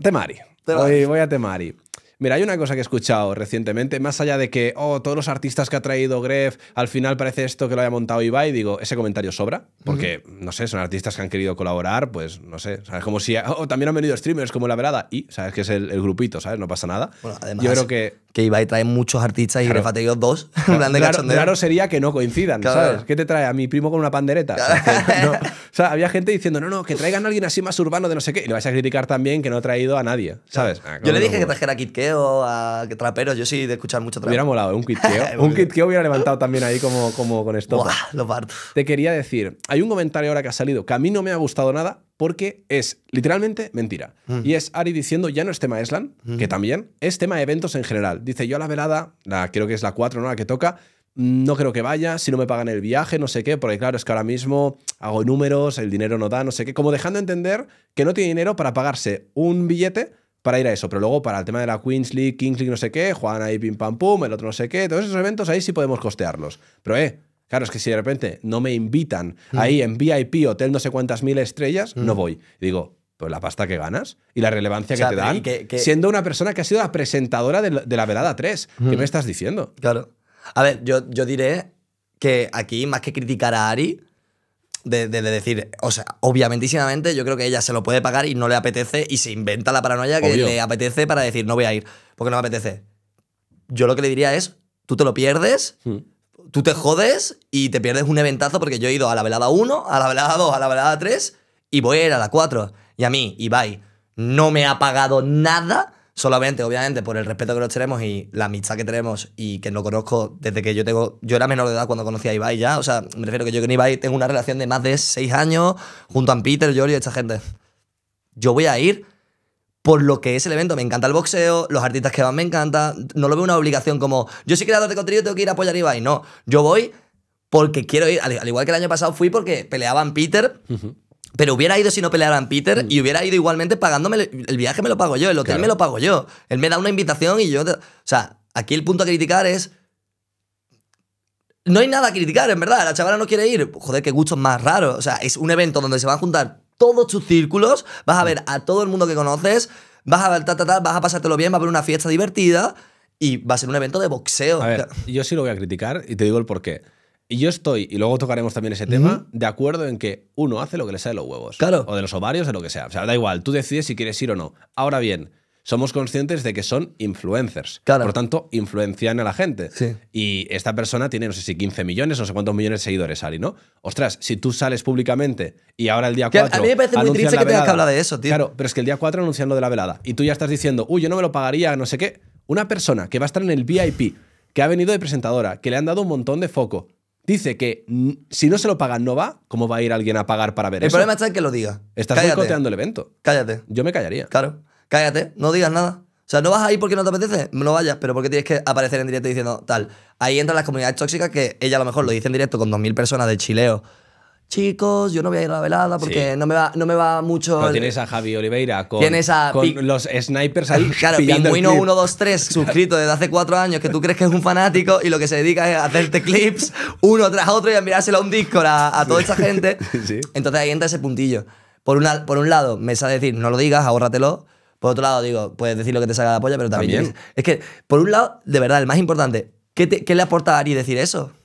Temari. Voy, voy a Temari. Mira, hay una cosa que he escuchado recientemente, más allá de que, oh, todos los artistas que ha traído Gref, al final parece esto que lo haya montado Ibai, digo, ese comentario sobra, porque, no sé, son artistas que han querido colaborar, pues, no sé, ¿sabes? Como si, oh, también han venido streamers como La Verada, y, ¿sabes? Que es el, grupito, ¿sabes? No pasa nada. Yo creo que... Que Ibai trae muchos artistas y Gref ha tenido dos. Claro, sería que no coincidan, ¿sabes? ¿Qué te trae a mi primo con una pandereta? sea, había gente diciendo, no, no, que traigan a alguien así más urbano de no sé qué. Y le vais a criticar también que no ha traído a nadie, ¿sabes? Ah, yo le dije que trajera kitkeo, a que traperos. Yo sí de escuchar mucho trapero. Hubiera molado, ¿eh? un kitkeo. un kitkeo hubiera levantado también ahí como, como con esto. Lo parto. Te quería decir, hay un comentario ahora que ha salido que a mí no me ha gustado nada porque es literalmente mentira. Mm. Y es Ari diciendo, ya no es tema Eslan, mm. que también, es tema de eventos en general. Dice, yo a la velada, la, creo que es la 4, ¿no? La que toca, no creo que vaya, si no me pagan el viaje, no sé qué, porque claro, es que ahora mismo hago números, el dinero no da, no sé qué, como dejando entender que no tiene dinero para pagarse un billete para ir a eso, pero luego para el tema de la Queens League, Kings League, no sé qué, Juan ahí pim pam pum, el otro no sé qué, todos esos eventos ahí sí podemos costearlos. Pero eh, claro, es que si de repente no me invitan mm. ahí en VIP, hotel no sé cuántas mil estrellas, mm. no voy. digo, pues la pasta que ganas y la relevancia que te dan, siendo una persona que ha sido la presentadora de, la velada 3, ¿qué mm. me estás diciendo? Claro. A ver, yo, yo diré que aquí, más que criticar a Ari, de, de, decir, o sea, obviamente, yo creo que ella se lo puede pagar y no le apetece y se inventa la paranoia que le apetece para decir, no voy a ir, porque no me apetece. Yo lo que le diría es, tú te lo pierdes, hmm. tú te jodes y te pierdes un eventazo porque yo he ido a la velada 1, a la velada 2, a la velada 3 y voy a ir a la 4. Y a mí, Ibai, no me ha pagado nada solamente, obviamente, por el respeto que nos tenemos y la amistad que tenemos y que lo conozco desde que yo tengo. Yo era menor de edad cuando conocí a Ibai ya. O sea, me refiero que yo con Ibai tengo una relación de más de seis años junto a Peter, Jory y esta gente. Yo voy a ir por lo que es el evento. Me encanta el boxeo, los artistas que van me encanta. No lo veo una obligación como yo soy creador de contenido, tengo que ir a apoyar a Ibai. No, yo voy porque quiero ir. Al, igual que el año pasado fui porque peleaban Peter. Pero hubiera ido si no pelearan Peter mm. y hubiera ido igualmente pagándome el viaje, me lo pago yo, el hotel me lo pago yo. Él me da una invitación y yo. O sea, aquí el punto a criticar es. No hay nada a criticar, en verdad. La chavala no quiere ir. Joder, qué gustos más raros. O sea, es un evento donde se van a juntar todos tus círculos. Vas a mm. ver a todo el mundo que conoces. Vas a ver, ta, ta, vas a pasártelo bien, va a haber una fiesta divertida. Y va a ser un evento de boxeo. A ver, yo sí lo voy a criticar y te digo el porqué. qué. Y yo estoy, y luego tocaremos también ese tema, de acuerdo en que uno hace lo que le sale de los huevos. Claro. O de los ovarios, de lo que sea. O sea, da igual, tú decides si quieres ir o no. Ahora bien, somos conscientes de que son influencers. Claro. Por tanto, influencian a la gente. Sí. Y esta persona tiene, no sé si 15 millones, no sé cuántos millones de seguidores, Ali, ¿no? Ostras, si tú sales públicamente y ahora el día 4. a mí me parece muy triste que tengas que hablar de eso, tío. Claro, pero es que el día 4 anunciando de la velada. Y tú ya estás diciendo, uy, yo no me lo pagaría, no sé qué. Una persona que va a estar en el VIP, que ha venido de presentadora, que le han dado un montón de foco, Dice que si no se lo pagan, no va. ¿Cómo va a ir alguien a pagar para ver eso? El problema está en que lo diga. Estás boicoteando el evento. Cállate. Yo me callaría. Claro. Cállate, no digas nada. O sea, no vas ahí porque no te apetece, no vayas, pero porque tienes que aparecer en directo diciendo tal. Ahí entran las comunidades tóxicas que ella a lo mejor lo dice en directo con 2.000 personas de chileo chicos, yo no voy a ir a la velada porque no, me va, no me va mucho. Pero tienes a Javi Oliveira con, los snipers ahí. Claro, Pingüino 123, suscrito desde hace cuatro años, que tú crees que es un fanático y lo que se dedica es a hacerte clips uno tras otro y a mirárselo a un Discord a, toda esta gente. Entonces ahí entra ese puntillo. Por, por un lado, me sale decir, no lo digas, ahórratelo. Por otro lado, digo, puedes decir lo que te salga de la polla, pero también. Es que, por un lado, de verdad, el más importante, ¿qué, qué le aporta a Ari decir eso?